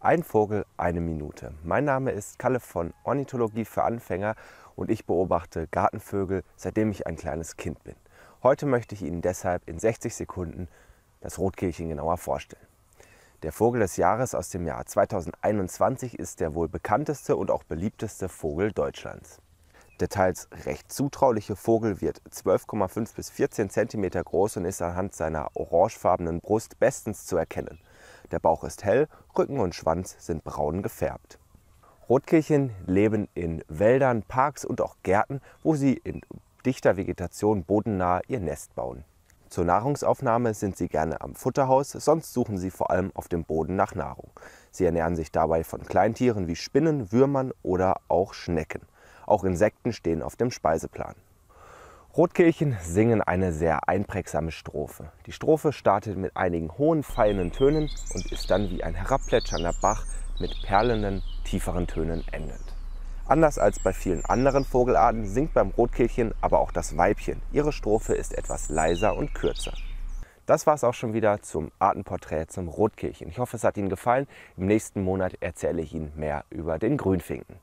Ein Vogel, eine Minute. Mein Name ist Kalle von Ornithologie für Anfänger und ich beobachte Gartenvögel, seitdem ich ein kleines Kind bin. Heute möchte ich Ihnen deshalb in 60 Sekunden das Rotkehlchen genauer vorstellen. Der Vogel des Jahres aus dem Jahr 2021 ist der wohl bekannteste und auch beliebteste Vogel Deutschlands. Der teils recht zutrauliche Vogel wird 12,5 bis 14 cm groß und ist anhand seiner orangefarbenen Brust bestens zu erkennen. Der Bauch ist hell, Rücken und Schwanz sind braun gefärbt. Rotkehlchen leben in Wäldern, Parks und auch Gärten, wo sie in dichter Vegetation bodennah ihr Nest bauen. Zur Nahrungsaufnahme sind sie gerne am Futterhaus, sonst suchen sie vor allem auf dem Boden nach Nahrung. Sie ernähren sich dabei von Kleintieren wie Spinnen, Würmern oder auch Schnecken. Auch Insekten stehen auf dem Speiseplan. Rotkirchen singen eine sehr einprägsame Strophe. Die Strophe startet mit einigen hohen, feinen Tönen und ist dann wie ein herabplätschernder Bach mit perlenden, tieferen Tönen endend. Anders als bei vielen anderen Vogelarten singt beim Rotkehlchen aber auch das Weibchen. Ihre Strophe ist etwas leiser und kürzer. Das war es auch schon wieder zum Artenporträt zum Rotkehlchen. Ich hoffe, es hat Ihnen gefallen. Im nächsten Monat erzähle ich Ihnen mehr über den Grünfinken.